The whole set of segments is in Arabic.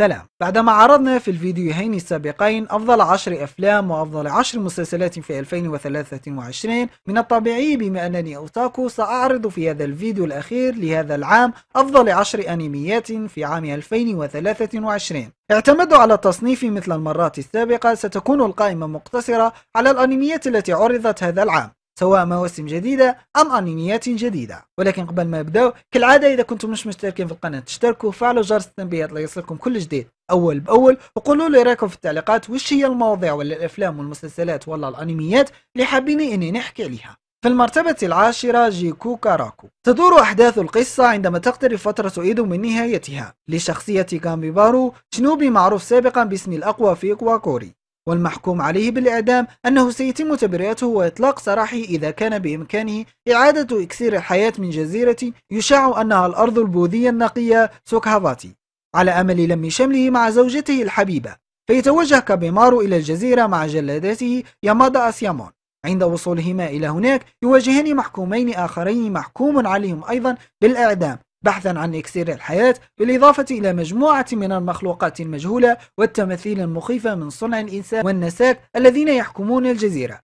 سلام بعدما عرضنا في الفيديوهين السابقين أفضل عشر أفلام وأفضل عشر مسلسلات في 2023 من الطبيعي بما أنني أوتاكو سأعرض في هذا الفيديو الأخير لهذا العام أفضل عشر أنميات في عام 2023 اعتمدوا على التصنيف مثل المرات السابقة ستكون القائمة مقتصرة على الأنميات التي عرضت هذا العام سواء مواسم جديدة أم أنميات جديدة ولكن قبل ما نبداو كالعادة إذا كنتم مش مشتركين في القناة تشتركوا وفعلوا جرس التنبيهات ليصلكم كل جديد أول بأول وقولوا لي رأيكم في التعليقات وش هي المواضيع ولا الأفلام والمسلسلات ولا الأنميات اللي حابين إني نحكي عليها في المرتبة العاشرة جيكو كاراكو تدور أحداث القصة عندما تقترب فترة إيدو من نهايتها لشخصية بارو شنوبي معروف سابقا باسم الأقوى في كواكوري والمحكوم عليه بالإعدام أنه سيتم تبرئته وإطلاق سراحه إذا كان بإمكانه إعادة إكسير الحياة من جزيرة يشاع أنها الأرض البوذية النقية سوكهافاتي على أمل لم شمله مع زوجته الحبيبة فيتوجه كابيمارو إلى الجزيرة مع جلادته يامادا أسيامون عند وصولهما إلى هناك يواجهان محكومين آخرين محكوم عليهم أيضا بالإعدام بحثا عن إكسير الحياة بالإضافة إلى مجموعة من المخلوقات المجهولة والتماثيل المخيفة من صنع الإنسان والنساك الذين يحكمون الجزيرة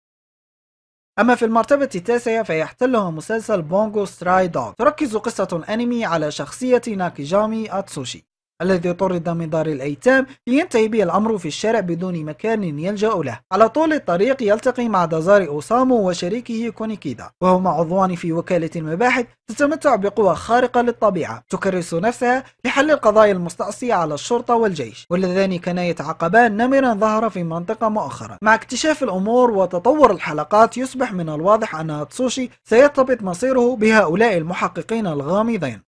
أما في المرتبة التاسعة فيحتلها مسلسل بونغو ستراي دوغ تركز قصة أنمي على شخصية ناكيجامي أتسوشي الذي طرد من دار الأيتام لينتهي به الأمر في الشارع بدون مكان يلجأ له على طول الطريق يلتقي مع دازاري أوسامو وشريكه كونيكيدا وهما عضوان في وكالة المباحث تتمتع بقوى خارقة للطبيعة تكرس نفسها لحل القضايا المستعصية على الشرطة والجيش واللذان كانا يتعاقبان نمرا ظهر في منطقة مؤخرا مع اكتشاف الأمور وتطور الحلقات يصبح من الواضح أن هاتسوشي سيرتبط مصيره بهؤلاء المحققين الغامضين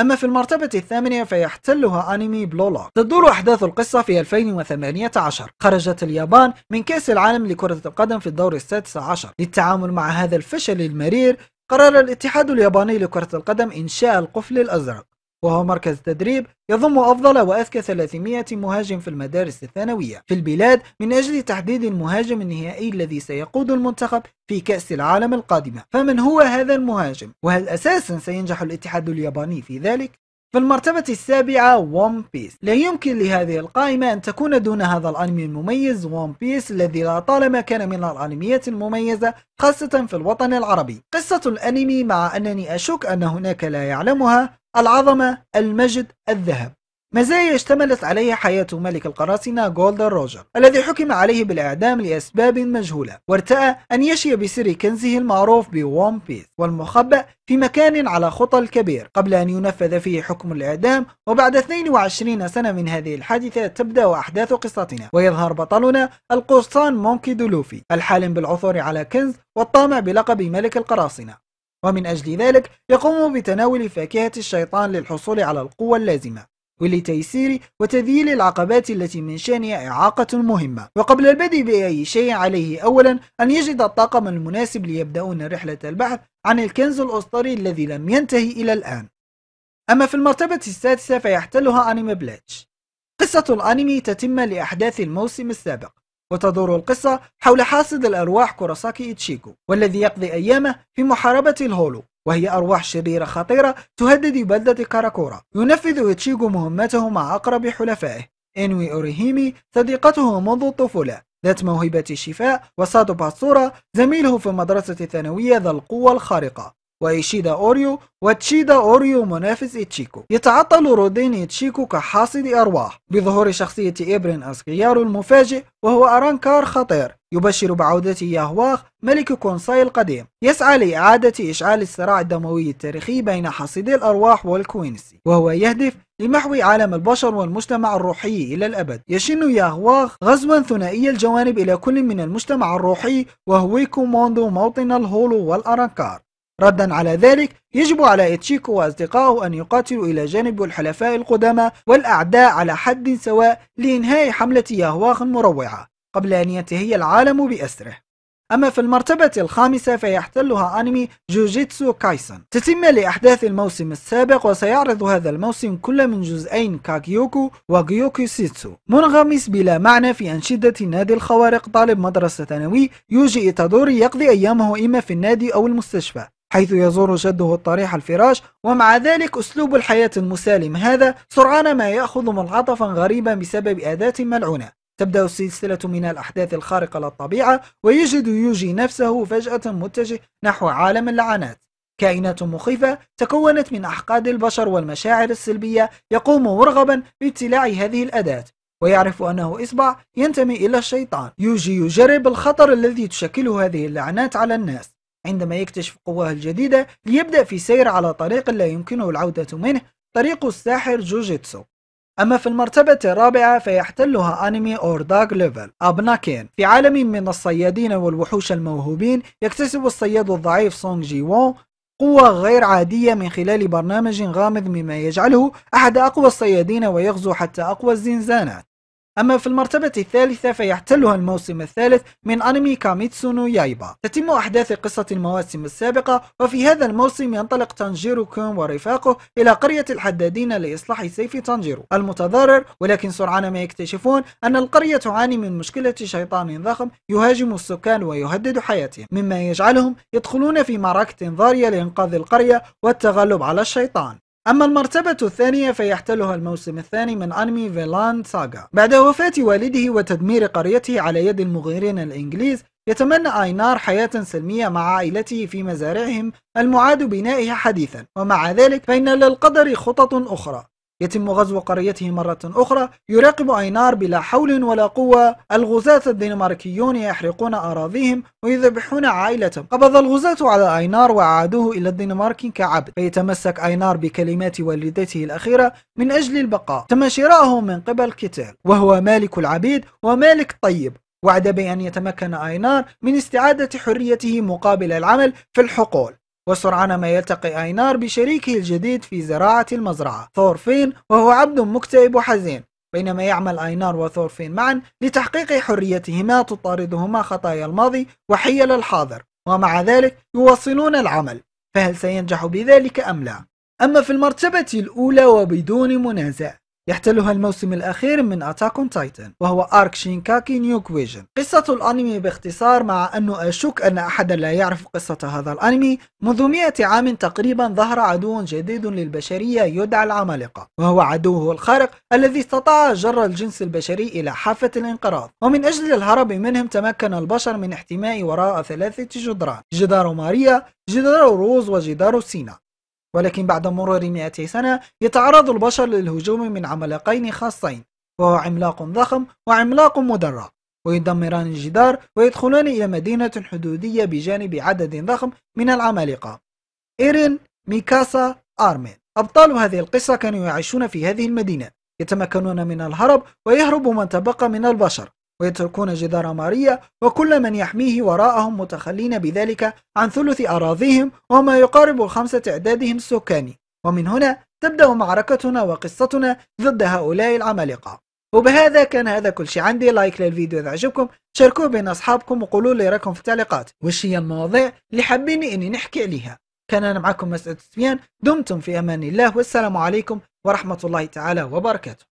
أما في المرتبة الثامنة فيحتلها أنمي بلولا تدور أحداث القصة في 2018 خرجت اليابان من كأس العالم لكرة القدم في الدور السادس عشر للتعامل مع هذا الفشل المرير قرر الاتحاد الياباني لكرة القدم إنشاء القفل الأزرق وهو مركز تدريب يضم أفضل وأذكى 300 مهاجم في المدارس الثانوية في البلاد من أجل تحديد المهاجم النهائي الذي سيقود المنتخب في كأس العالم القادمة فمن هو هذا المهاجم؟ وهل أساسا سينجح الاتحاد الياباني في ذلك؟ في المرتبة السابعة ون بيس لا يمكن لهذه القائمة أن تكون دون هذا الأنمي المميز ون بيس الذي لطالما كان من الأنميات المميزة خاصة في الوطن العربي قصة الأنمي مع أنني أشك أن هناك لا يعلمها العظمة المجد الذهب مزايا اشتملت عليها حياة ملك القراصنة جولدا روجر الذي حكم عليه بالإعدام لأسباب مجهولة وارتأى أن يشي بسر كنزه المعروف بون بيس والمخبأ في مكان على خطى الكبير قبل أن ينفذ فيه حكم الإعدام وبعد 22 سنة من هذه الحادثة تبدأ أحداث قصتنا ويظهر بطلنا القرصان مونكي دولوفي الحالم بالعثور على كنز والطامع بلقب ملك القراصنة ومن أجل ذلك يقوم بتناول فاكهة الشيطان للحصول على القوة اللازمة ولتيسير وتذييل العقبات التي من شأنها إعاقة مهمة وقبل البدء بأي شيء عليه أولا أن يجد الطاقم المناسب ليبدأون رحلة البحث عن الكنز الأسطوري الذي لم ينتهي إلى الآن أما في المرتبة السادسة فيحتلها أنمي بلاتش قصة الأنمي تتم لأحداث الموسم السابق وتدور القصة حول حاسد الأرواح كوراساكي إيتشيكو والذي يقضي أيامه في محاربة الهولو وهي أرواح شريرة خطيرة تهدد بلدة كاراكورا ينفذ إيتشيكو مهمته مع أقرب حلفائه إنوي أوريهيمي صديقته منذ الطفولة ذات موهبة الشفاء وسادو باتسورا زميله في المدرسة الثانوية ذا القوة الخارقة وإيشيدا أوريو وتشيدا أوريو منافس إتشيكو يتعطل رودين إتشيكو كحاصد أرواح بظهور شخصية إبرين أسكيارو المفاجئ وهو أرانكار خطير يبشر بعودة ياهواخ ملك كونساي القديم يسعى لإعادة إشعال الصراع الدموي التاريخي بين حاصدي الأرواح والكوينسي وهو يهدف لمحو عالم البشر والمجتمع الروحي إلى الأبد يشن ياهواخ غزوا ثنائي الجوانب إلى كل من المجتمع الروحي وهويكو موندو موطن الهولو والأرانكار ردا على ذلك يجب على إتشيكو وأصدقائه أن يقاتلوا إلى جانب الحلفاء القدماء والأعداء على حد سواء لإنهاء حملة يهواخ المروعة قبل أن ينتهي العالم بأسره أما في المرتبة الخامسة فيحتلها أنمي جوجيتسو كايسن تتم لأحداث الموسم السابق وسيعرض هذا الموسم كل من جزئين كاكيوكو وغيوكو سيتسو منغمس بلا معنى في أنشدة نادي الخوارق طالب مدرسة ثانوي يوجي إيتادوري يقضي أيامه إما في النادي أو المستشفى حيث يزور جده الطريح الفراش ومع ذلك أسلوب الحياة المسالم هذا سرعان ما يأخذ منعطفا غريبا بسبب أداة ملعونة تبدأ السلسلة من الأحداث الخارقة للطبيعة ويجد يوجي نفسه فجأة متجه نحو عالم اللعنات كائنات مخيفة تكونت من أحقاد البشر والمشاعر السلبية يقوم مرغبا بابتلاع هذه الأداة ويعرف أنه إصبع ينتمي إلى الشيطان يوجي يجرب الخطر الذي تشكله هذه اللعنات على الناس عندما يكتشف قواه الجديدة ليبدأ في سير على طريق لا يمكنه العودة منه طريق الساحر جوجيتسو أما في المرتبة الرابعة فيحتلها أنمي أور داغ ليفل أبناكين في عالم من الصيادين والوحوش الموهوبين يكتسب الصياد الضعيف سونغ جي وون قوة غير عادية من خلال برنامج غامض مما يجعله أحد أقوى الصيادين ويغزو حتى أقوى الزنزانات أما في المرتبة الثالثة فيحتلها الموسم الثالث من أنمي كاميتسو نو يايبا تتم أحداث قصة المواسم السابقة وفي هذا الموسم ينطلق تانجيرو كون ورفاقه إلى قرية الحدادين لإصلاح سيف تانجيرو المتضرر ولكن سرعان ما يكتشفون أن القرية تعاني من مشكلة شيطان ضخم يهاجم السكان ويهدد حياتهم مما يجعلهم يدخلون في معركة ضارية لإنقاذ القرية والتغلب على الشيطان أما المرتبة الثانية فيحتلها الموسم الثاني من أنمي فيلان ساغا بعد وفاة والده وتدمير قريته على يد المغيرين الإنجليز يتمنى أينار حياة سلمية مع عائلته في مزارعهم المعاد بنائها حديثا ومع ذلك فإن للقدر خطط أخرى يتم غزو قريته مرة أخرى يراقب أينار بلا حول ولا قوة الغزاة الدنماركيون يحرقون أراضيهم ويذبحون عائلتهم قبض الغزاة على أينار وعادوه إلى الدنمارك كعبد فيتمسك أينار بكلمات والدته الأخيرة من أجل البقاء تم شراءه من قبل كتير وهو مالك العبيد ومالك طيب وعد بأن يتمكن أينار من استعادة حريته مقابل العمل في الحقول وسرعان ما يلتقي أينار بشريكه الجديد في زراعة المزرعة ثورفين وهو عبد مكتئب وحزين بينما يعمل أينار وثورفين معا لتحقيق حريتهما تطاردهما خطايا الماضي وحيل الحاضر ومع ذلك يواصلون العمل فهل سينجح بذلك أم لا؟ أما في المرتبة الأولى وبدون منازع يحتلها الموسم الأخير من أتاك أون تايتن وهو آرك شينكاكي نيو كويجن قصة الأنمي باختصار مع أنه أشك أن أحدا لا يعرف قصة هذا الأنمي منذ مئة عام تقريبا ظهر عدو جديد للبشرية يدعى العمالقة وهو عدوه الخارق الذي استطاع جر الجنس البشري إلى حافة الانقراض ومن أجل الهرب منهم تمكن البشر من احتماء وراء ثلاثة جدران جدار ماريا جدار روز وجدار سينا ولكن بعد مرور 200 سنة يتعرض البشر للهجوم من عملاقين خاصين وهو عملاق ضخم وعملاق مدرع ويدمران الجدار ويدخلان إلى مدينة حدودية بجانب عدد ضخم من العمالقة إيرين ميكاسا أرمين أبطال هذه القصة كانوا يعيشون في هذه المدينة يتمكنون من الهرب ويهرب من تبقى من البشر ويتركون جدار ماريا وكل من يحميه وراءهم متخلين بذلك عن ثلث أراضيهم وما يقارب خمسة إعدادهم السكاني ومن هنا تبدأ معركتنا وقصتنا ضد هؤلاء العمالقة وبهذا كان هذا كل شيء عندي لايك للفيديو إذا عجبكم شاركوه بين أصحابكم وقولوا لي رأيكم في التعليقات وش هي المواضيع اللي حابين إني نحكي عليها كان أنا معكم مسعود سفيان دمتم في أمان الله والسلام عليكم ورحمة الله تعالى وبركاته